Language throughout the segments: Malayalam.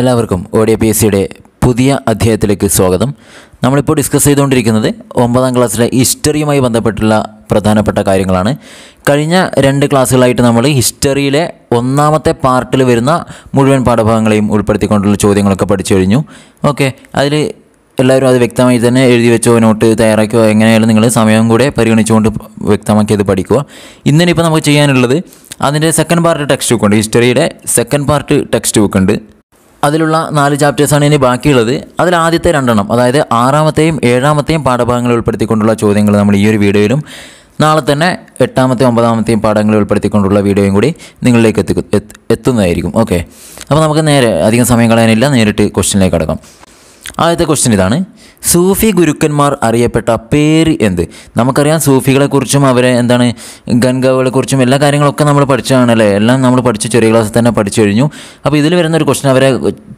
എല്ലാവർക്കും ഒ ഡി പി എസ് സിയുടെ പുതിയ അധ്യായത്തിലേക്ക് സ്വാഗതം നമ്മളിപ്പോൾ ഡിസ്കസ് ചെയ്തുകൊണ്ടിരിക്കുന്നത് ഒമ്പതാം ക്ലാസ്സിലെ ഹിസ്റ്ററിയുമായി ബന്ധപ്പെട്ടുള്ള പ്രധാനപ്പെട്ട കാര്യങ്ങളാണ് കഴിഞ്ഞ രണ്ട് ക്ലാസ്സുകളായിട്ട് നമ്മൾ ഹിസ്റ്ററിയിലെ ഒന്നാമത്തെ പാർട്ടിൽ വരുന്ന മുഴുവൻ പാഠഭാഗങ്ങളെയും ഉൾപ്പെടുത്തിക്കൊണ്ടുള്ള ചോദ്യങ്ങളൊക്കെ പഠിച്ചു കഴിഞ്ഞു ഓക്കെ അതിൽ എല്ലാവരും അത് വ്യക്തമായി തന്നെ എഴുതി വെച്ചോ നോട്ട് തയ്യാറാക്കിയോ എങ്ങനെയായാലും നിങ്ങൾ സമയം കൂടെ പരിഗണിച്ചുകൊണ്ട് അത് പഠിക്കുക ഇന്നിനിപ്പോൾ നമുക്ക് ചെയ്യാനുള്ളത് അതിൻ്റെ സെക്കൻഡ് പാർട്ട് ടെക്സ്റ്റ് ബുക്ക് ഉണ്ട് ഹിസ്റ്ററിയുടെ സെക്കൻഡ് പാർട്ട് ടെക്സ്റ്റ് ബുക്ക് ഉണ്ട് അതിലുള്ള നാല് ചാപ്റ്റേഴ്സാണ് ഇനി ബാക്കിയുള്ളത് അതിൽ ആദ്യത്തെ രണ്ടെണ്ണം അതായത് ആറാമത്തെയും ഏഴാമത്തെയും പാഠഭാഗങ്ങൾ ഉൾപ്പെടുത്തിക്കൊണ്ടുള്ള ചോദ്യങ്ങൾ നമ്മൾ ഈ ഒരു വീഡിയോയിലും നാളെ തന്നെ എട്ടാമത്തെ ഒമ്പതാമത്തെയും പാഠങ്ങൾ ഉൾപ്പെടുത്തിക്കൊണ്ടുള്ള വീഡിയോയും കൂടി നിങ്ങളിലേക്ക് എത്തി എത്തുന്നതായിരിക്കും ഓക്കെ അപ്പോൾ നമുക്ക് നേരെ അധികം സമയം കളയാനില്ല നേരിട്ട് ക്വസ്റ്റ്യനിലേക്ക് അടക്കാം ആദ്യത്തെ ക്വസ്റ്റ്യൻ ഇതാണ് സൂഫി ഗുരുക്കന്മാർ അറിയപ്പെട്ട പേര് എന്ത് നമുക്കറിയാം സൂഫികളെക്കുറിച്ചും അവരെ എന്താണ് കുറിച്ചും എല്ലാ കാര്യങ്ങളൊക്കെ നമ്മൾ അല്ലേ എല്ലാം നമ്മൾ പഠിച്ച് ചെറിയ ക്ലാസ്സിൽ തന്നെ പഠിച്ചു കഴിഞ്ഞു അപ്പോൾ ഇതിൽ വരുന്ന ഒരു ക്വസ്റ്റ്യൻ അവരെ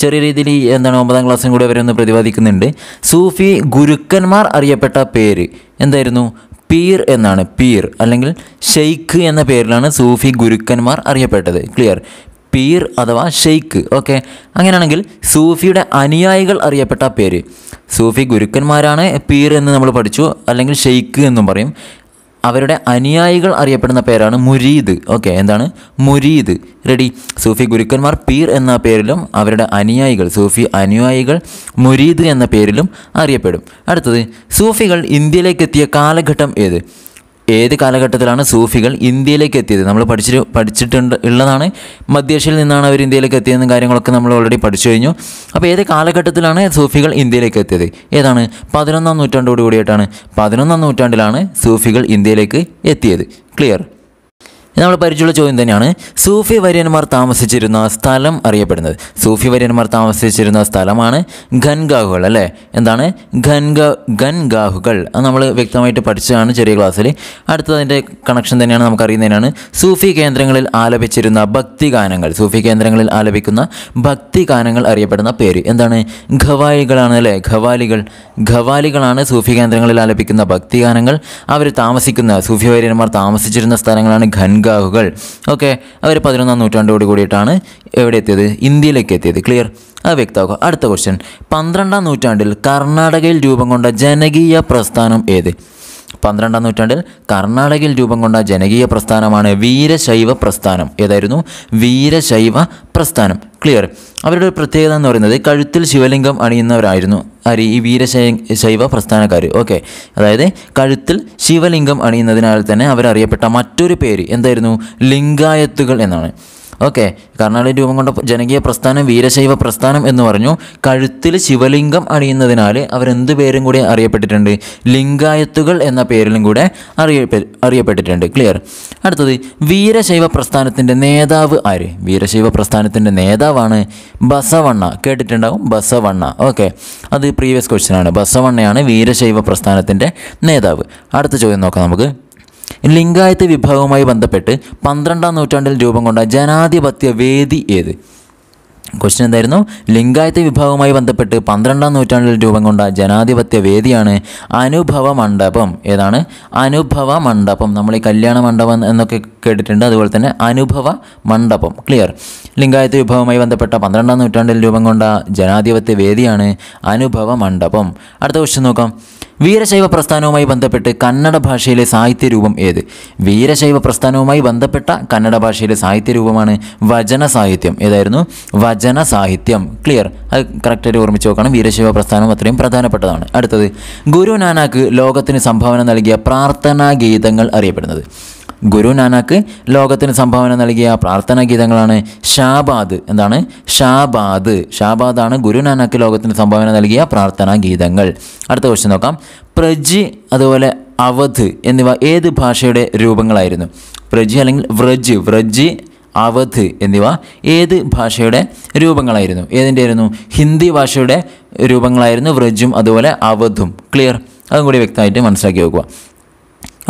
ചെറിയ രീതിയിൽ എന്താണ് ഒമ്പതാം ക്ലാസ്സും കൂടി അവരൊന്ന് പ്രതിപാദിക്കുന്നുണ്ട് സൂഫി ഗുരുക്കന്മാർ അറിയപ്പെട്ട പേര് എന്തായിരുന്നു പീർ എന്നാണ് പീർ അല്ലെങ്കിൽ ഷെയ്ഖ് എന്ന പേരിലാണ് സൂഫി ഗുരുക്കന്മാർ അറിയപ്പെട്ടത് ക്ലിയർ പീർ അഥവാ ഷെയ്ക്ക് ഓക്കെ അങ്ങനെയാണെങ്കിൽ സൂഫിയുടെ അനുയായികൾ അറിയപ്പെട്ട പേര് സൂഫി ഗുരുക്കന്മാരാണ് പീർ എന്ന് നമ്മൾ പഠിച്ചു അല്ലെങ്കിൽ ഷെയ്ക്ക് എന്നും പറയും അവരുടെ അനുയായികൾ അറിയപ്പെടുന്ന പേരാണ് മുരീദ് ഓക്കെ എന്താണ് മുരീദ് റെഡി സൂഫി ഗുരുക്കന്മാർ പീർ എന്ന പേരിലും അവരുടെ അനുയായികൾ സൂഫി അനുയായികൾ മുരീദ് എന്ന പേരിലും അറിയപ്പെടും അടുത്തത് സൂഫികൾ ഇന്ത്യയിലേക്കെത്തിയ കാലഘട്ടം ഏത് ഏത് കാലഘട്ടത്തിലാണ് സൂഫികൾ ഇന്ത്യയിലേക്ക് എത്തിയത് നമ്മൾ പഠിച്ചു പഠിച്ചിട്ടുണ്ട് ഉള്ളതാണ് മധ്യേഷ്യയിൽ നിന്നാണ് അവർ ഇന്ത്യയിലേക്ക് എത്തിയതെന്നും കാര്യങ്ങളൊക്കെ നമ്മൾ ഓൾറെഡി പഠിച്ചു കഴിഞ്ഞു അപ്പോൾ ഏത് കാലഘട്ടത്തിലാണ് സൂഫികൾ ഇന്ത്യയിലേക്ക് എത്തിയത് ഏതാണ് പതിനൊന്നാം നൂറ്റാണ്ടോടുകൂടിയിട്ടാണ് പതിനൊന്നാം നൂറ്റാണ്ടിലാണ് സൂഫികൾ ഇന്ത്യയിലേക്ക് എത്തിയത് ക്ലിയർ നമ്മൾ പരിചയമുള്ള ചോദ്യം തന്നെയാണ് സൂഫി വര്യന്മാർ താമസിച്ചിരുന്ന സ്ഥലം അറിയപ്പെടുന്നത് സൂഫി വര്യന്മാർ താമസിച്ചിരുന്ന സ്ഥലമാണ് ഖൻഗാഹുകൾ അല്ലേ എന്താണ് ഖൻഗ ഖൻഗാഹുകൾ അത് നമ്മൾ വ്യക്തമായിട്ട് പഠിച്ചതാണ് ചെറിയ ക്ലാസ്സിൽ അടുത്തതിൻ്റെ കണക്ഷൻ തന്നെയാണ് നമുക്കറിയുന്നതിനാണ് സൂഫി കേന്ദ്രങ്ങളിൽ ആലപിച്ചിരുന്ന ഭക്തി ഗാനങ്ങൾ സൂഫി കേന്ദ്രങ്ങളിൽ ആലപിക്കുന്ന ഭക്തി ഗാനങ്ങൾ അറിയപ്പെടുന്ന പേര് എന്താണ് ഖവാലികളാണ് അല്ലേ ഖവാലികൾ ഖവാലികളാണ് സൂഫി കേന്ദ്രങ്ങളിൽ ആലപിക്കുന്ന ഭക്തി ഗാനങ്ങൾ അവർ താമസിക്കുന്ന സൂഫി വര്യന്മാർ താമസിച്ചിരുന്ന സ്ഥലങ്ങളാണ് ഖൻ ഈദ്ഗാഹുകൾ ഓക്കെ അവർ പതിനൊന്നാം നൂറ്റാണ്ടോട് കൂടിയിട്ടാണ് എവിടെ എത്തിയത് ഇന്ത്യയിലേക്ക് എത്തിയത് ക്ലിയർ അത് വ്യക്തമാക്കുക അടുത്ത ക്വസ്റ്റ്യൻ പന്ത്രണ്ടാം നൂറ്റാണ്ടിൽ കർണാടകയിൽ രൂപം കൊണ്ട ജനകീയ പ്രസ്ഥാനം ഏത് പന്ത്രണ്ടാം നൂറ്റാണ്ടിൽ കർണാടകയിൽ രൂപം കൊണ്ട ജനകീയ പ്രസ്ഥാനമാണ് വീരശൈവ പ്രസ്ഥാനം ഏതായിരുന്നു വീരശൈവ പ്രസ്ഥാനം ക്ലിയർ അവരുടെ ഒരു പ്രത്യേകത എന്ന് പറയുന്നത് കഴുത്തിൽ ശിവലിംഗം അണിയുന്നവരായിരുന്നു ആര് ഈ വീരശൈ ശൈവ പ്രസ്ഥാനക്കാർ ഓക്കെ അതായത് കഴുത്തിൽ ശിവലിംഗം അണിയുന്നതിനാൽ തന്നെ അവരറിയപ്പെട്ട മറ്റൊരു പേര് എന്തായിരുന്നു ലിംഗായത്തുകൾ എന്നാണ് ഓക്കെ കർണാടക രൂപം കൊണ്ട ജനകീയ പ്രസ്ഥാനം വീരശൈവ പ്രസ്ഥാനം എന്ന് പറഞ്ഞു കഴുത്തിൽ ശിവലിംഗം അണിയുന്നതിനാൽ അവരെന്ത് പേരും കൂടി അറിയപ്പെട്ടിട്ടുണ്ട് ലിംഗായത്തുകൾ എന്ന പേരിലും കൂടെ അറിയപ്പെട്ടിട്ടുണ്ട് ക്ലിയർ അടുത്തത് വീരശൈവ പ്രസ്ഥാനത്തിൻ്റെ നേതാവ് ആര് വീരശൈവ പ്രസ്ഥാനത്തിൻ്റെ നേതാവാണ് ബസവണ്ണ കേട്ടിട്ടുണ്ടാവും ബസവണ്ണ ഓക്കെ അത് പ്രീവിയസ് ക്വസ്റ്റ്യൻ ആണ് ബസവണ്ണയാണ് വീരശൈവ പ്രസ്ഥാനത്തിൻ്റെ നേതാവ് അടുത്ത ചോദ്യം നോക്കാം നമുക്ക് ലിംഗായത്ത് വിഭാഗവുമായി ബന്ധപ്പെട്ട് പന്ത്രണ്ടാം നൂറ്റാണ്ടിൽ രൂപം കൊണ്ട ജനാധിപത്യ വേദി ഏത് ക്വസ്റ്റ്യൻ എന്തായിരുന്നു ലിംഗായത്തെ വിഭാഗവുമായി ബന്ധപ്പെട്ട് പന്ത്രണ്ടാം നൂറ്റാണ്ടിൽ രൂപം കൊണ്ട ജനാധിപത്യ വേദിയാണ് അനുഭവ മണ്ഡപം ഏതാണ് അനുഭവ മണ്ഡപം നമ്മൾ ഈ കല്യാണ മണ്ഡപം എന്നൊക്കെ കേട്ടിട്ടുണ്ട് അതുപോലെ തന്നെ അനുഭവ മണ്ഡപം ക്ലിയർ ലിംഗായത്ത് വിഭാഗവുമായി ബന്ധപ്പെട്ട പന്ത്രണ്ടാം നൂറ്റാണ്ടിൽ രൂപം കൊണ്ട ജനാധിപത്യ വേദിയാണ് അനുഭവ മണ്ഡപം അടുത്ത ക്വസ്റ്റ്യൻ നോക്കാം വീരശൈവ പ്രസ്ഥാനവുമായി ബന്ധപ്പെട്ട് കന്നഡ ഭാഷയിലെ സാഹിത്യരൂപം ഏത് വീരശൈവ പ്രസ്ഥാനവുമായി ബന്ധപ്പെട്ട കന്നഡ ഭാഷയിലെ സാഹിത്യരൂപമാണ് വചന സാഹിത്യം ഏതായിരുന്നു വചന സാഹിത്യം ക്ലിയർ അത് കറക്റ്റായിട്ട് ഓർമ്മിച്ച് നോക്കണം വീരശിവ പ്രസ്ഥാനം അത്രയും പ്രധാനപ്പെട്ടതാണ് അടുത്തത് ഗുരു നാനാക്ക് ലോകത്തിന് സംഭാവന നൽകിയ പ്രാർത്ഥനാ ഗീതങ്ങൾ അറിയപ്പെടുന്നത് ഗുരു നാനാക്ക് ലോകത്തിന് സംഭാവന നൽകിയ പ്രാർത്ഥനാ ഗീതങ്ങളാണ് ഷാബാദ് എന്താണ് ഷാബാദ് ഷാബാദാണ് ഗുരു നാനാക്ക് ലോകത്തിന് സംഭാവന നൽകിയ പ്രാർത്ഥനാ ഗീതങ്ങൾ അടുത്ത ക്വസ്റ്റ്യൻ നോക്കാം പ്രജി അതുപോലെ അവധ് എന്നിവ ഏത് ഭാഷയുടെ രൂപങ്ങളായിരുന്നു പ്രജി അല്ലെങ്കിൽ വ്രജ് വ്രജ് അവധ് എന്നിവ ഏത് ഭാഷയുടെ രൂപങ്ങളായിരുന്നു ഏതിൻ്റെ ആയിരുന്നു ഹിന്ദി ഭാഷയുടെ രൂപങ്ങളായിരുന്നു വ്രജും അതുപോലെ അവധും ക്ലിയർ അതും കൂടി വ്യക്തമായിട്ട് മനസ്സിലാക്കി വെക്കുക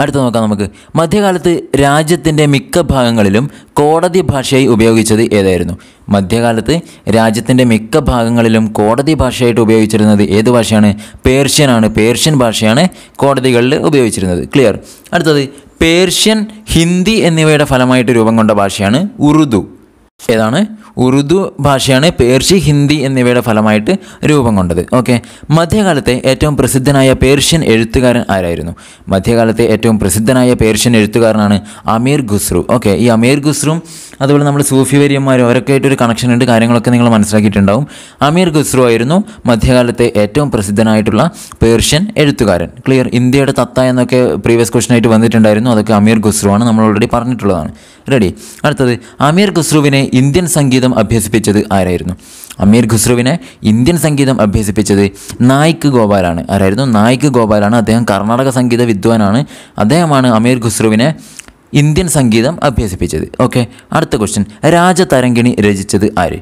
അടുത്ത നോക്കാം നമുക്ക് മധ്യകാലത്ത് രാജ്യത്തിൻ്റെ മിക്ക ഭാഗങ്ങളിലും കോടതി ഭാഷയായി ഉപയോഗിച്ചത് ഏതായിരുന്നു മധ്യകാലത്ത് രാജ്യത്തിൻ്റെ മിക്ക ഭാഗങ്ങളിലും കോടതി ഭാഷയായിട്ട് ഉപയോഗിച്ചിരുന്നത് ഏത് ഭാഷയാണ് പേർഷ്യനാണ് പേർഷ്യൻ ഭാഷയാണ് കോടതികളിൽ ഉപയോഗിച്ചിരുന്നത് ക്ലിയർ അടുത്തത് പേർഷ്യൻ ഹിന്ദി എന്നിവയുടെ ഫലമായിട്ട് രൂപം കൊണ്ട ഭാഷയാണ് ഉറുദു ഏതാണ് ഉറുദു ഭാഷയാണ് പേർഷ്യ ഹിന്ദി എന്നിവയുടെ ഫലമായിട്ട് രൂപം കൊണ്ടത് ഓക്കെ മധ്യകാലത്തെ ഏറ്റവും പ്രസിദ്ധനായ പേർഷ്യൻ എഴുത്തുകാരൻ ആരായിരുന്നു മധ്യകാലത്തെ ഏറ്റവും പ്രസിദ്ധനായ പേർഷ്യൻ എഴുത്തുകാരനാണ് അമീർ ഖുസ്രു ഓക്കെ ഈ അമീർ ഖുസ്രും അതുപോലെ നമ്മൾ സൂഫി വര്യന്മാർ അവരൊക്കെയായിട്ടൊരു കണക്ഷൻ ഉണ്ട് കാര്യങ്ങളൊക്കെ നിങ്ങൾ മനസ്സിലാക്കിയിട്ടുണ്ടാവും അമീർ ഖുസ്രു ആയിരുന്നു മധ്യകാലത്തെ ഏറ്റവും പ്രസിദ്ധനായിട്ടുള്ള പേർഷ്യൻ എഴുത്തുകാരൻ ക്ലിയർ ഇന്ത്യയുടെ തത്ത എന്നൊക്കെ പ്രീവിയസ് ക്വസ്റ്റൻ ആയിട്ട് വന്നിട്ടുണ്ടായിരുന്നു അതൊക്കെ അമീർ ഖുസ്രു ആണ് നമ്മൾ ഓൾറെഡി പറഞ്ഞിട്ടുള്ളതാണ് റെഡി അടുത്തത് അമീർ ഖുസ്രുവിനെ ഇന്ത്യൻ സംഗീതം അഭ്യസിപ്പിച്ചത് ആരായിരുന്നു അമീർ ഖുസ്രുവിനെ ഇന്ത്യൻ സംഗീതം അഭ്യസിപ്പിച്ചത് നായിക് ഗോപാലാണ് ആരായിരുന്നു നായിക് ഗോപാലാണ് അദ്ദേഹം കർണാടക സംഗീത വിദ്വാനാണ് അദ്ദേഹമാണ് അമീർ ഖുസ്രുവിനെ ഇന്ത്യൻ സംഗീതം അഭ്യസിപ്പിച്ചത് ഓക്കെ അടുത്ത ക്വസ്റ്റ്യൻ രാജതരംഗിണി രചിച്ചത് ആര്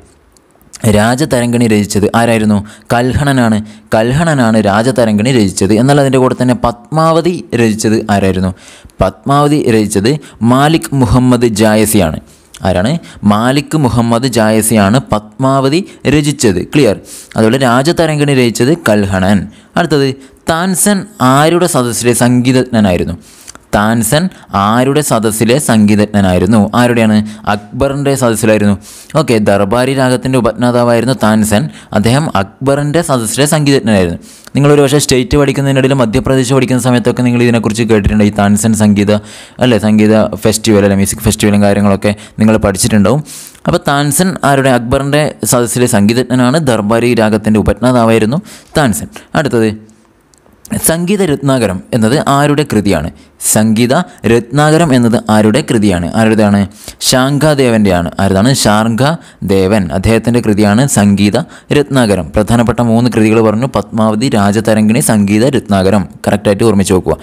രാജതരംഗിണി രചിച്ചത് ആരായിരുന്നു കൽഹണനാണ് കൽഹണനാണ് രാജതരംഗിണി രചിച്ചത് എന്നാൽ അതിൻ്റെ കൂടെ തന്നെ പത്മാവതി രചിച്ചത് ആരായിരുന്നു പത്മാവതി രചിച്ചത് മാലിക് മുഹമ്മദ് ജായസിയാണ് ആരാണ് മാലിക് മുഹമ്മദ് ജായസിയാണ് പത്മാവതി രചിച്ചത് ക്ലിയർ അതുപോലെ രാജതരംഗിണി രചിച്ചത് കൽഹണൻ അടുത്തത് താൻസൻ ആരുടെ സദസ്സിലെ സംഗീതജ്ഞനായിരുന്നു താൻസൻ ആരുടെ സദസ്സിലെ സംഗീതജ്ഞനായിരുന്നു ആരുടെയാണ് അക്ബറിൻ്റെ സദസ്സിലായിരുന്നു ഓക്കെ ദർബാരി രാഗത്തിൻ്റെ ഉപജ്ഞാതാവായിരുന്നു താൻസൻ അദ്ദേഹം അക്ബറിൻ്റെ സദസ്സിലെ സംഗീതജ്ഞനായിരുന്നു നിങ്ങളൊരു പക്ഷേ സ്റ്റേറ്റ് പഠിക്കുന്നതിനിടയിൽ മധ്യപ്രദേശ് പഠിക്കുന്ന സമയത്തൊക്കെ നിങ്ങൾ ഇതിനെക്കുറിച്ച് കേട്ടിട്ടുണ്ട് ഈ താൻസൻ സംഗീത അല്ലേ സംഗീത ഫെസ്റ്റിവൽ അല്ലെ മ്യൂസിക് ഫെസ്റ്റിവലും കാര്യങ്ങളൊക്കെ നിങ്ങൾ പഠിച്ചിട്ടുണ്ടാവും അപ്പോൾ താൻസൻ ആരുടെ അക്ബറിൻ്റെ സദസ്സിലെ സംഗീതജ്ഞനാണ് ദർബാരി രാഗത്തിൻ്റെ ഉപജ്ഞാതാവായിരുന്നു താൻസൻ അടുത്തത് സംഗീത രത്നാകരം എന്നത് ആരുടെ കൃതിയാണ് സംഗീത രത്നാകരം എന്നത് ആരുടെ കൃതിയാണ് ആരുടേതാണ് ശാങ്കാദേവൻ്റെയാണ് ആരുതാണ് ദേവൻ അദ്ദേഹത്തിൻ്റെ കൃതിയാണ് സംഗീത രത്നാകരം പ്രധാനപ്പെട്ട മൂന്ന് കൃതികൾ പറഞ്ഞു പത്മാവതി രാജതരംഗിണി സംഗീത രത്നാകരം കറക്റ്റായിട്ട് ഓർമ്മിച്ച് നോക്കുക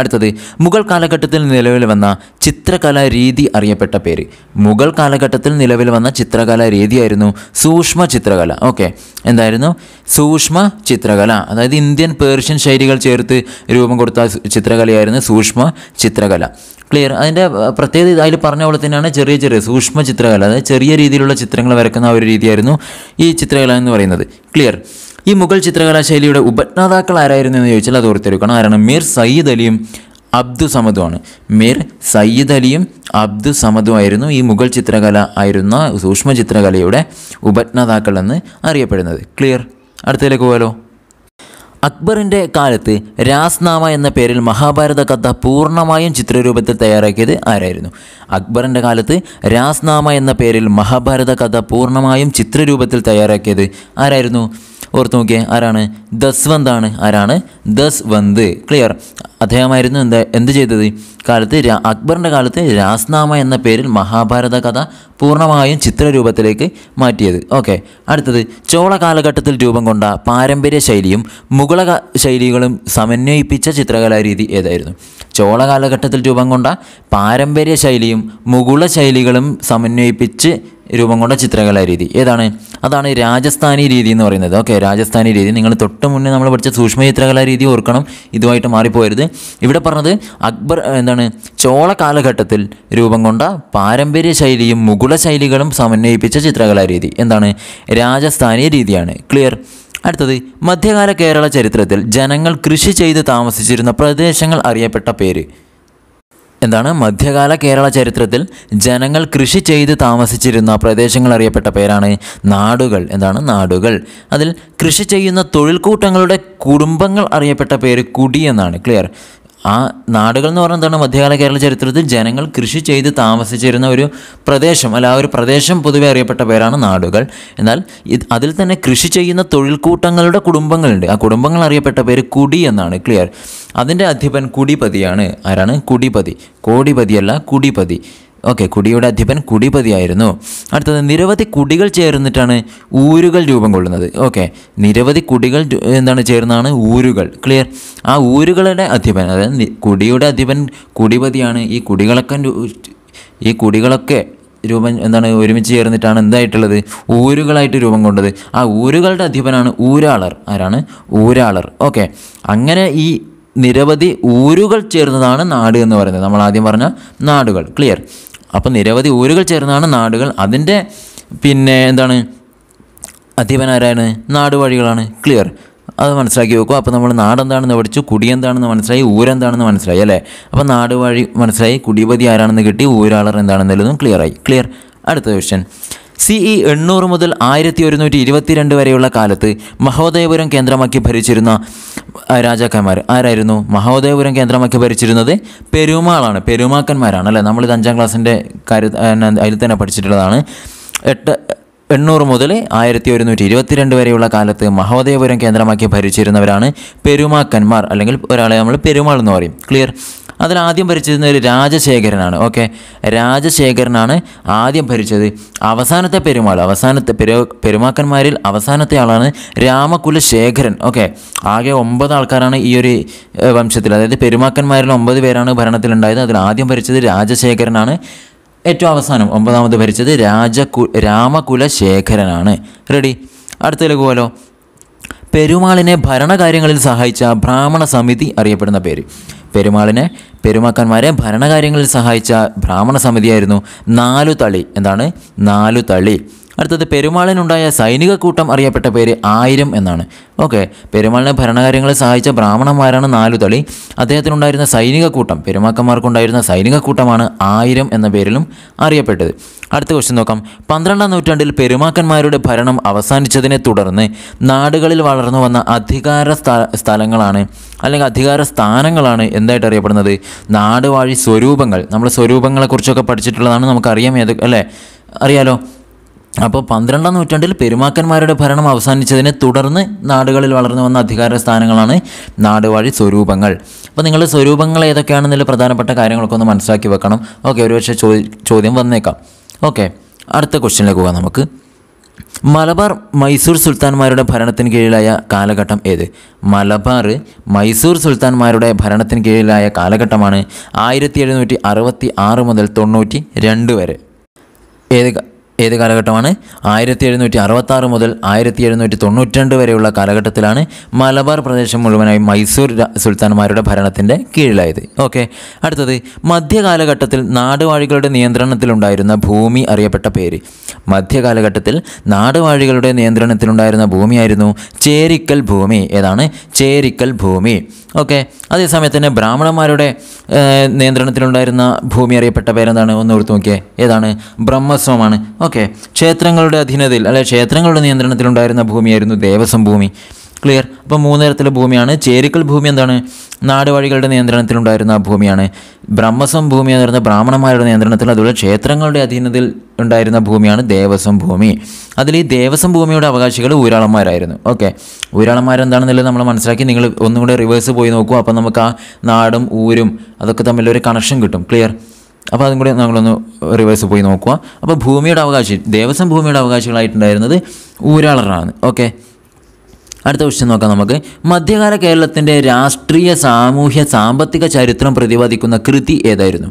അടുത്തത് മുഗൾ കാലഘട്ടത്തിൽ നിലവിൽ വന്ന ചിത്രകലാ രീതി അറിയപ്പെട്ട പേര് മുഗൾ കാലഘട്ടത്തിൽ നിലവിൽ വന്ന ചിത്രകലാ രീതിയായിരുന്നു സൂക്ഷ്മ ചിത്രകല ഓക്കെ എന്തായിരുന്നു സൂക്ഷ്മ ചിത്രകല അതായത് ഇന്ത്യൻ പേർഷ്യൻ ശൈലികൾ ചേർത്ത് രൂപം കൊടുത്ത ചിത്രകലയായിരുന്നു സൂക്ഷ്മ ചിത്രകല ക്ലിയർ അതിൻ്റെ പ്രത്യേകത അതിൽ പറഞ്ഞ പോലെ തന്നെയാണ് ചെറിയ ചെറിയ സൂക്ഷ്മ ചിത്രകല അതായത് ചെറിയ രീതിയിലുള്ള ചിത്രങ്ങൾ വരക്കുന്ന ഒരു രീതിയായിരുന്നു ഈ ചിത്രകല എന്ന് പറയുന്നത് ക്ലിയർ ഈ മുഗൾ ചിത്രകലാശൈലിയുടെ ഉപജ്ഞാതാക്കൾ ആരായിരുന്നു എന്ന് ചോദിച്ചാൽ അത് ഓർത്തെടുക്കണം ആരാണ് മീർ സയ്യിദ് അലിയും അബ്ദു സമദുമാണ് മീർ സയ്യിദ് അലിയും അബ്ദു സമദുമായിരുന്നു ഈ മുഗൾ ചിത്രകല ആയിരുന്ന സൂക്ഷ്മ ചിത്രകലയുടെ ഉപജ്ഞാതാക്കൾ എന്ന് അറിയപ്പെടുന്നത് ക്ലിയർ അടുത്തതിലേക്ക് പോകാലോ അക്ബറിൻ്റെ കാലത്ത് രാസ്നാമ എന്ന പേരിൽ മഹാഭാരത കഥ പൂർണ്ണമായും ചിത്രരൂപത്തിൽ തയ്യാറാക്കിയത് ആരായിരുന്നു അക്ബറിൻ്റെ കാലത്ത് രാസ്നാമ എന്ന പേരിൽ മഹാഭാരത കഥ പൂർണ്ണമായും ചിത്രരൂപത്തിൽ തയ്യാറാക്കിയത് ആരായിരുന്നു ഓർത്ത് നോക്കിയേ ആരാണ് ദസ്വന്ത് ആണ് ആരാണ് ദസ്വന്ത് ക്ലിയർ അദ്ദേഹമായിരുന്നു എന്താ എന്ത് ചെയ്തത് കാലത്ത് അക്ബറിൻ്റെ കാലത്ത് രാസ്നാമ എന്ന പേരിൽ മഹാഭാരത കഥ പൂർണ്ണമായും ചിത്രരൂപത്തിലേക്ക് മാറ്റിയത് ഓക്കെ അടുത്തത് ചോള കാലഘട്ടത്തിൽ രൂപം കൊണ്ട പാരമ്പര്യ ശൈലിയും മുഗള ശൈലികളും സമന്വയിപ്പിച്ച ചിത്രകലാരീതി ഏതായിരുന്നു ചോള കാലഘട്ടത്തിൽ രൂപം കൊണ്ട പാരമ്പര്യ ശൈലിയും മുഗള ശൈലികളും സമന്വയിപ്പിച്ച് രൂപം കൊണ്ട ചിത്രകലാരീതി ഏതാണ് അതാണ് രാജസ്ഥാനി രീതി എന്ന് പറയുന്നത് ഓക്കെ രാജസ്ഥാനി രീതി നിങ്ങൾ തൊട്ട് മുന്നേ നമ്മൾ പഠിച്ച സൂക്ഷ്മ ചിത്രകലാരീതി ഓർക്കണം ഇതുമായിട്ട് മാറിപ്പോയരുത് ഇവിടെ പറഞ്ഞത് അക്ബർ എന്താണ് ചോള കാലഘട്ടത്തിൽ രൂപം കൊണ്ട പാരമ്പര്യ ശൈലിയും മുകുള ശൈലികളും സമന്വയിപ്പിച്ച ചിത്രകലാരീതി എന്താണ് രാജസ്ഥാനി രീതിയാണ് ക്ലിയർ അടുത്തത് മധ്യകാല കേരള ചരിത്രത്തിൽ ജനങ്ങൾ കൃഷി ചെയ്ത് താമസിച്ചിരുന്ന പ്രദേശങ്ങൾ അറിയപ്പെട്ട പേര് എന്താണ് മധ്യകാല കേരള ചരിത്രത്തിൽ ജനങ്ങൾ കൃഷി ചെയ്ത് താമസിച്ചിരുന്ന പ്രദേശങ്ങൾ അറിയപ്പെട്ട പേരാണ് നാടുകൾ എന്താണ് നാടുകൾ അതിൽ കൃഷി ചെയ്യുന്ന തൊഴിൽ കൂട്ടങ്ങളുടെ കുടുംബങ്ങൾ അറിയപ്പെട്ട പേര് കുടി എന്നാണ് ക്ലിയർ ആ നാടുകൾ എന്ന് പറഞ്ഞാൽ എന്താണ് മധ്യകാല കേരള ചരിത്രത്തിൽ ജനങ്ങൾ കൃഷി ചെയ്ത് താമസിച്ചിരുന്ന ഒരു പ്രദേശം അല്ല ആ ഒരു പ്രദേശം പൊതുവെ അറിയപ്പെട്ട പേരാണ് നാടുകൾ എന്നാൽ അതിൽ തന്നെ കൃഷി ചെയ്യുന്ന തൊഴിൽ കൂട്ടങ്ങളുടെ കുടുംബങ്ങളുണ്ട് ആ കുടുംബങ്ങൾ അറിയപ്പെട്ട പേര് കുടി എന്നാണ് ക്ലിയർ അതിൻ്റെ അധിപൻ കുടിപതിയാണ് ആരാണ് കുടിപതി കോടിപതിയല്ല കുടിപതി ഓക്കെ കുടിയുടെ അധിപൻ കുടിപതിയായിരുന്നു അടുത്തത് നിരവധി കുടികൾ ചേർന്നിട്ടാണ് ഊരുകൾ രൂപം കൊള്ളുന്നത് ഓക്കെ നിരവധി കുടികൾ എന്താണ് ചേർന്നാണ് ഊരുകൾ ക്ലിയർ ആ ഊരുകളുടെ അധിപൻ അതായത് കുടിയുടെ അധിപൻ കുടിപതിയാണ് ഈ കുടികളൊക്കെ ഈ കുടികളൊക്കെ രൂപം എന്താണ് ഒരുമിച്ച് ചേർന്നിട്ടാണ് എന്തായിട്ടുള്ളത് ഊരുകളായിട്ട് രൂപം കൊണ്ടത് ആ ഊരുകളുടെ അധിപനാണ് ഊരാളർ ആരാണ് ഊരാളർ ഓക്കെ അങ്ങനെ ഈ നിരവധി ഊരുകൾ ചേർന്നതാണ് നാട് എന്ന് പറയുന്നത് നമ്മൾ ആദ്യം പറഞ്ഞ നാടുകൾ ക്ലിയർ അപ്പോൾ നിരവധി ഊരുകൾ ചേർന്നാണ് നാടുകൾ അതിൻ്റെ പിന്നെ എന്താണ് അധിപനാരാണ് നാട് വഴികളാണ് ക്ലിയർ അത് മനസ്സിലാക്കി വെക്കുക അപ്പോൾ നമ്മൾ നാടെന്താണെന്ന് പഠിച്ചു കുടി എന്താണെന്ന് മനസ്സിലായി ഊരെന്താണെന്ന് മനസ്സിലായി അല്ലേ അപ്പോൾ നാട് വഴി മനസ്സിലായി കുടിപതി ആരാണെന്ന് കിട്ടി ഊരാളർ എന്താണെന്നുള്ളതും ക്ലിയറായി ക്ലിയർ അടുത്ത ക്വസ്റ്റ്യൻ സി ഇ എണ്ണൂറ് മുതൽ ആയിരത്തി ഒരുന്നൂറ്റി ഇരുപത്തിരണ്ട് വരെയുള്ള കാലത്ത് മഹോദയപുരം കേന്ദ്രമാക്കി ഭരിച്ചിരുന്ന രാജാക്കന്മാർ ആരായിരുന്നു മഹോദയപുരം കേന്ദ്രമാക്കി ഭരിച്ചിരുന്നത് പെരുമാളാണ് പെരുമാക്കന്മാരാണ് അല്ലേ നമ്മളിത് അഞ്ചാം ക്ലാസ്സിൻ്റെ കാര്യം അതിൽ തന്നെ പഠിച്ചിട്ടുള്ളതാണ് എട്ട് എണ്ണൂറ് മുതൽ ആയിരത്തി ഒരുന്നൂറ്റി ഇരുപത്തിരണ്ട് വരെയുള്ള കാലത്ത് മഹോദയപുരം കേന്ദ്രമാക്കി ഭരിച്ചിരുന്നവരാണ് പെരുമാക്കന്മാർ അല്ലെങ്കിൽ ഒരാളെ നമ്മൾ പെരുമാൾ എന്ന് പറയും ക്ലിയർ അതിൽ ആദ്യം ഭരിച്ചിരുന്നത് രാജശേഖരനാണ് ഓക്കെ രാജശേഖരനാണ് ആദ്യം ഭരിച്ചത് അവസാനത്തെ പെരുമാൾ അവസാനത്തെ പെരു പെരുമാക്കന്മാരിൽ അവസാനത്തെ ആളാണ് രാമകുലശേഖരൻ ഓക്കെ ആകെ ഒമ്പത് ആൾക്കാരാണ് ഈ ഒരു വംശത്തിൽ അതായത് പെരുമാക്കന്മാരിൽ ഒമ്പത് പേരാണ് ഭരണത്തിലുണ്ടായത് അതിൽ ആദ്യം ഭരിച്ചത് രാജശേഖരനാണ് ഏറ്റവും അവസാനം ഒമ്പതാമത് ഭരിച്ചത് രാജകു രാമകുലശേഖരനാണ് റെഡി അടുത്തതിലേക്ക് പോലോ പെരുമാളിനെ ഭരണകാര്യങ്ങളിൽ സഹായിച്ച ബ്രാഹ്മണ സമിതി അറിയപ്പെടുന്ന പേര് പെരുമാളിനെ പെരുമാക്കന്മാരെ ഭരണകാര്യങ്ങളിൽ സഹായിച്ച ബ്രാഹ്മണ സമിതിയായിരുന്നു നാലു തളി എന്താണ് നാലു തളി അടുത്തത് പെരുമാളിനുണ്ടായ സൈനിക കൂട്ടം അറിയപ്പെട്ട പേര് ആയിരം എന്നാണ് ഓക്കെ പെരുമാളിനെ ഭരണകാര്യങ്ങളിൽ സഹായിച്ച ബ്രാഹ്മണന്മാരാണ് നാലുതളി അദ്ദേഹത്തിനുണ്ടായിരുന്ന സൈനിക കൂട്ടം പെരുമാക്കന്മാർക്കുണ്ടായിരുന്ന സൈനിക കൂട്ടമാണ് ആയിരം എന്ന പേരിലും അറിയപ്പെട്ടത് അടുത്ത ക്വസ്റ്റ്യൻ നോക്കാം പന്ത്രണ്ടാം നൂറ്റാണ്ടിൽ പെരുമാക്കന്മാരുടെ ഭരണം അവസാനിച്ചതിനെ തുടർന്ന് നാടുകളിൽ വളർന്നു വന്ന അധികാര സ്ഥലങ്ങളാണ് അല്ലെങ്കിൽ അധികാര സ്ഥാനങ്ങളാണ് എന്തായിട്ട് അറിയപ്പെടുന്നത് നാടുവാഴി സ്വരൂപങ്ങൾ നമ്മൾ സ്വരൂപങ്ങളെക്കുറിച്ചൊക്കെ പഠിച്ചിട്ടുള്ളതാണ് നമുക്കറിയാം ഏത് അല്ലേ അറിയാലോ അപ്പോൾ പന്ത്രണ്ടാം നൂറ്റാണ്ടിൽ പെരുമാക്കന്മാരുടെ ഭരണം അവസാനിച്ചതിനെ തുടർന്ന് നാടുകളിൽ വളർന്നു വന്ന അധികാര സ്ഥാനങ്ങളാണ് നാടുവാഴി സ്വരൂപങ്ങൾ അപ്പോൾ നിങ്ങൾ സ്വരൂപങ്ങൾ ഏതൊക്കെയാണെന്നുള്ള പ്രധാനപ്പെട്ട കാര്യങ്ങളൊക്കെ ഒന്ന് മനസ്സിലാക്കി വെക്കണം ഓക്കെ ഒരുപക്ഷെ ചോദ്യം വന്നേക്കാം ഓക്കെ അടുത്ത ക്വസ്റ്റ്യനിലേക്ക് പോകാം നമുക്ക് മലബാർ മൈസൂർ സുൽത്താൻമാരുടെ ഭരണത്തിന് കീഴിലായ കാലഘട്ടം ഏത് മലബാർ മൈസൂർ സുൽത്താൻമാരുടെ ഭരണത്തിന് കീഴിലായ കാലഘട്ടമാണ് ആയിരത്തി എഴുന്നൂറ്റി അറുപത്തി ആറ് മുതൽ തൊണ്ണൂറ്റി രണ്ട് വരെ ഏത് ഏത് കാലഘട്ടമാണ് ആയിരത്തി എഴുന്നൂറ്റി അറുപത്താറ് മുതൽ ആയിരത്തി എഴുന്നൂറ്റി തൊണ്ണൂറ്റിരണ്ട് വരെയുള്ള കാലഘട്ടത്തിലാണ് മലബാർ പ്രദേശം മുഴുവനായി മൈസൂർ സുൽത്താൻമാരുടെ ഭരണത്തിൻ്റെ കീഴിലായത് ഓക്കെ അടുത്തത് മധ്യകാലഘട്ടത്തിൽ നാടുവാഴികളുടെ നിയന്ത്രണത്തിലുണ്ടായിരുന്ന ഭൂമി അറിയപ്പെട്ട പേര് മധ്യകാലഘട്ടത്തിൽ നാടുവാഴികളുടെ നിയന്ത്രണത്തിലുണ്ടായിരുന്ന ഭൂമിയായിരുന്നു ചേരിക്കൽ ഭൂമി ഏതാണ് ചേരിക്കൽ ഭൂമി ഓക്കെ അതേസമയത്ത് തന്നെ ബ്രാഹ്മണന്മാരുടെ നിയന്ത്രണത്തിലുണ്ടായിരുന്ന ഭൂമി അറിയപ്പെട്ട പേരെന്താണ് ഒന്ന് ഓർത്ത് നോക്കിയേ ഏതാണ് ബ്രഹ്മസ്വമാണ് ഓക്കെ ക്ഷേത്രങ്ങളുടെ അധീനതയിൽ അല്ലെ ക്ഷേത്രങ്ങളുടെ നിയന്ത്രണത്തിലുണ്ടായിരുന്ന ഭൂമിയായിരുന്നു ദേവസ്വം ഭൂമി ക്ലിയർ അപ്പോൾ മൂന്ന് തരത്തിലെ ഭൂമിയാണ് ചേരിക്കൽ ഭൂമി എന്താണ് നാടുവാഴികളുടെ നിയന്ത്രണത്തിലുണ്ടായിരുന്ന ഭൂമിയാണ് ബ്രഹ്മസ്വം ഭൂമി എന്ന് പറയുന്ന ബ്രാഹ്മണന്മാരുടെ നിയന്ത്രണത്തിൽ അതുപോലെ ക്ഷേത്രങ്ങളുടെ അധീനതയിൽ ഉണ്ടായിരുന്ന ഭൂമിയാണ് ദേവസ്വം ഭൂമി അതിൽ ഈ ദേവസ്വം ഭൂമിയുടെ അവകാശികൾ ഊരാളന്മാരായിരുന്നു ഓക്കെ ഊരാളന്മാരെന്താണെന്നുള്ളത് നമ്മൾ മനസ്സിലാക്കി നിങ്ങൾ ഒന്നുകൂടെ റിവേഴ്സ് പോയി നോക്കൂ അപ്പോൾ നമുക്ക് ആ നാടും ഊരും അതൊക്കെ തമ്മിലൊരു കണക്ഷൻ കിട്ടും ക്ലിയർ അപ്പോൾ അതും കൂടി ഞങ്ങളൊന്ന് റിവേഴ്സ് പോയി നോക്കുക അപ്പോൾ ഭൂമിയുടെ അവകാശി ദേവസ്വം ഭൂമിയുടെ അവകാശികളായിട്ടുണ്ടായിരുന്നത് ഊരാളറാണ് ഓക്കെ അടുത്ത ക്വസ്റ്റ്യൻ നോക്കാം നമുക്ക് മധ്യകാല കേരളത്തിൻ്റെ രാഷ്ട്രീയ സാമൂഹ്യ സാമ്പത്തിക ചരിത്രം പ്രതിപാദിക്കുന്ന കൃതി ഏതായിരുന്നു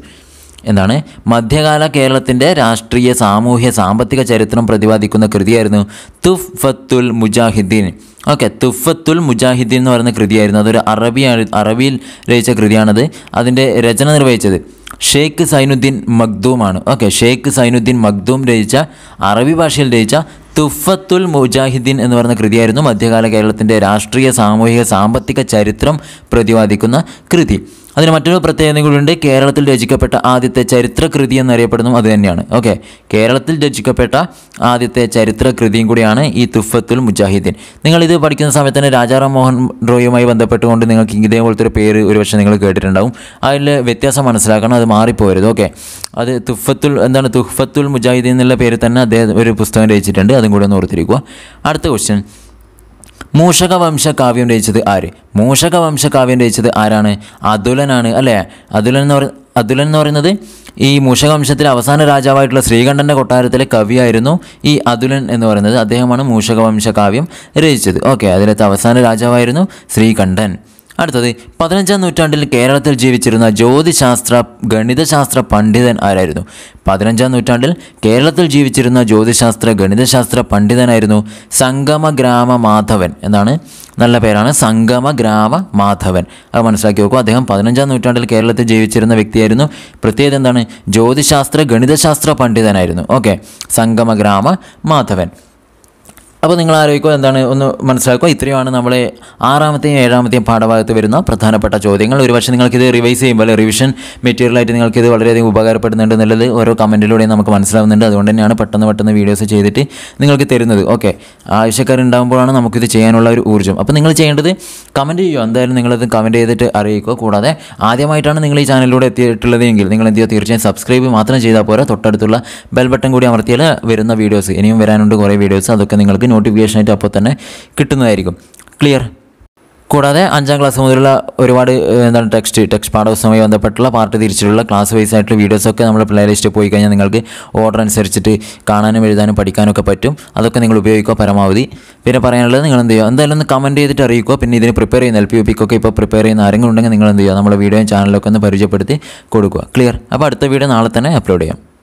എന്താണ് മധ്യകാല കേരളത്തിൻ്റെ രാഷ്ട്രീയ സാമൂഹ്യ സാമ്പത്തിക ചരിത്രം പ്രതിപാദിക്കുന്ന കൃതിയായിരുന്നു തുഫത്തുൽ മുജാഹിദ്ദീൻ ഓക്കെ തുഫത്തുൽ മുജാഹിദ്ദീൻ എന്ന് പറയുന്ന കൃതിയായിരുന്നു അതൊരു അറബി അറബിയിൽ രചിച്ച കൃതിയാണത് അതിൻ്റെ രചന നിർവഹിച്ചത് ഷെയ്ഖ് സൈനുദ്ദീൻ മഖ്ദൂമാണ് ഓക്കെ ഷെയ്ഖ് സൈനുദ്ദീൻ മഖ്ദൂം രചിച്ച അറബി ഭാഷയിൽ രചിച്ച തുഫത്തുൽ മുജാഹിദ്ദീൻ എന്ന് പറയുന്ന കൃതിയായിരുന്നു മധ്യകാല കേരളത്തിൻ്റെ രാഷ്ട്രീയ സാമൂഹിക സാമ്പത്തിക ചരിത്രം പ്രതിപാദിക്കുന്ന കൃതി അതിന് മറ്റൊരു പ്രത്യേകത കൂടിയുണ്ട് കേരളത്തിൽ രചിക്കപ്പെട്ട ആദ്യത്തെ ചരിത്രകൃതി എന്നറിയപ്പെടുന്നു അത് തന്നെയാണ് ഓക്കെ കേരളത്തിൽ രചിക്കപ്പെട്ട ആദ്യത്തെ ചരിത്രകൃതിയും കൂടിയാണ് ഈ തുഫത്തുൽ മുജാഹിദ്ദീൻ നിങ്ങൾ ഇത് പഠിക്കുന്ന സമയത്ത് തന്നെ രാജാറാം മോഹൻ റോയുമായി ബന്ധപ്പെട്ടുകൊണ്ട് നിങ്ങൾക്ക് ഇതേപോലത്തെ ഒരു പേര് പക്ഷേ നിങ്ങൾ കേട്ടിട്ടുണ്ടാവും അതിൽ വ്യത്യാസം മനസ്സിലാക്കണം അത് മാറിപ്പോരുത് ഓക്കെ അത് തുഫത്തുൽ എന്താണ് തുഫത്തുൽ മുജാഹിദ്ദീൻ എന്നുള്ള പേര് തന്നെ അദ്ദേഹം ഒരു പുസ്തകം രചിച്ചിട്ടുണ്ട് അതും കൂടി ഒന്ന് ഓർത്തിരിക്കുക അടുത്ത ക്വസ്റ്റ്യൻ വംശ കാവ്യം രചിച്ചത് ആര് വംശ കാവ്യം രചിച്ചത് ആരാണ് അതുലനാണ് അല്ലേ അതുലൻ എന്ന് പറയുന്ന അതുലൻ എന്ന് പറയുന്നത് ഈ മൂഷകവംശത്തിലെ അവസാന രാജാവായിട്ടുള്ള ശ്രീകണ്ഠൻ്റെ കൊട്ടാരത്തിലെ കവിയായിരുന്നു ഈ അതുലൻ എന്ന് പറയുന്നത് അദ്ദേഹമാണ് വംശ കാവ്യം രചിച്ചത് ഓക്കെ അതിലത്തെ അവസാന രാജാവായിരുന്നു ശ്രീകണ്ഠൻ അടുത്തത് പതിനഞ്ചാം നൂറ്റാണ്ടിൽ കേരളത്തിൽ ജീവിച്ചിരുന്ന ജ്യോതിശാസ്ത്ര ഗണിതശാസ്ത്ര പണ്ഡിതൻ ആരായിരുന്നു പതിനഞ്ചാം നൂറ്റാണ്ടിൽ കേരളത്തിൽ ജീവിച്ചിരുന്ന ജ്യോതിശാസ്ത്ര ഗണിതശാസ്ത്ര പണ്ഡിതനായിരുന്നു സംഗമ ഗ്രാമ മാധവൻ എന്നാണ് നല്ല പേരാണ് സംഗമ ഗ്രാമ മാധവൻ അത് മനസ്സിലാക്കി വെക്കും അദ്ദേഹം പതിനഞ്ചാം നൂറ്റാണ്ടിൽ കേരളത്തിൽ ജീവിച്ചിരുന്ന വ്യക്തിയായിരുന്നു പ്രത്യേകത എന്താണ് ജ്യോതിശാസ്ത്ര ഗണിതശാസ്ത്ര പണ്ഡിതനായിരുന്നു ഓക്കെ സംഗമ ഗ്രാമ മാധവൻ അപ്പോൾ നിങ്ങൾ ആലോചിക്കുക എന്താണ് ഒന്ന് മനസ്സിലാക്കുക ഇത്രയുമാണ് നമ്മൾ ആറാമത്തെയും ഏഴാമത്തെയും പാഠഭാഗത്ത് വരുന്ന പ്രധാനപ്പെട്ട ചോദ്യങ്ങൾ ഒരുപക്ഷെ നിങ്ങൾക്കിത് റിവൈസ് ചെയ്യുമ്പോൾ റിവിഷൻ മെറ്റീരിയലായിട്ട് നിങ്ങൾക്കിത് വളരെയധികം ഉപകാരപ്പെടുന്നുണ്ട് എന്നുള്ളത് ഓരോ കമൻറ്റിലൂടെയും നമുക്ക് മനസ്സിലാവുന്നുണ്ട് അതുകൊണ്ട് തന്നെയാണ് പെട്ടെന്ന് പെട്ടെന്ന് വീഡിയോസ് ചെയ്തിട്ട് നിങ്ങൾക്ക് തരുന്നത് ഓക്കെ ആവശ്യക്കാരുണ്ടാകുമ്പോഴാണ് നമുക്കിത് ചെയ്യാനുള്ള ഒരു ഊർജ്ജം അപ്പോൾ നിങ്ങൾ ചെയ്യേണ്ടത് കമൻറ്റ് ചെയ്യുമോ എന്തായാലും നിങ്ങളത് കമൻറ്റ് ചെയ്തിട്ട് അറിയിക്കുക കൂടാതെ ആദ്യമായിട്ടാണ് നിങ്ങൾ ഈ ചാനലിലൂടെ എത്തിയിട്ടുള്ളതെങ്കിൽ നിങ്ങൾ എന്ത് ചെയ്യുക തീർച്ചയായും സബ്സ്ക്രൈബ് മാത്രം ചെയ്താൽ പോരാ തൊട്ടടുത്തുള്ള ബെൽ ബട്ടൺ കൂടി അമർത്തിയാൽ വരുന്ന വീഡിയോസ് ഇനിയും വരാനുണ്ട് കുറേ വീഡിയോസ് അതൊക്കെ നിങ്ങൾക്ക് നോട്ടിഫിക്കേഷനായിട്ട് അപ്പോൾ തന്നെ കിട്ടുന്നതായിരിക്കും ക്ലിയർ കൂടാതെ അഞ്ചാം ക്ലാസ് മുതലുള്ള ഒരുപാട് എന്താണ് ടെക്സ്റ്റ് ടെക്സ്റ്റ് പാഠപുസ്തകവുമായി ബന്ധപ്പെട്ടുള്ള പാർട്ട് തിരിച്ചിട്ടുള്ള ക്ലാസ് വൈസ് ആയിട്ടുള്ള വീഡിയോസൊക്കെ പ്ലേ ലിസ്റ്റ് പോയി കഴിഞ്ഞാൽ നിങ്ങൾക്ക് ഓർഡർ അനുസരിച്ചിട്ട് കാണാനും എഴുതാനും പഠിക്കാനൊക്കെ പറ്റും അതൊക്കെ നിങ്ങൾ ഉപയോഗിക്കുക പരമാവധി പിന്നെ പറയാനുള്ളത് നിങ്ങൾ എന്ത് ചെയ്യുക എന്തായാലും ഒന്ന് കമൻറ്റ് ചെയ്തിട്ട് അറിയിക്കുക പിന്നെ ഇതിന് പ്രിപ്പയർ ചെയ്യുന്ന എൽ പി യു ഇപ്പോൾ പ്രിപ്പയർ ചെയ്യുന്ന ആരെങ്കിലും ഉണ്ടെങ്കിൽ നിങ്ങൾ എന്ത് ചെയ്യുക നമ്മുടെ വീഡിയോയും ചാനലൊക്കെ ഒന്ന് പരിചയപ്പെടുത്തി കൊടുക്കുക ക്ലിയർ അപ്പോൾ അടുത്ത വീഡിയോ നാളെ തന്നെ അപ്ലോഡ് ചെയ്യാം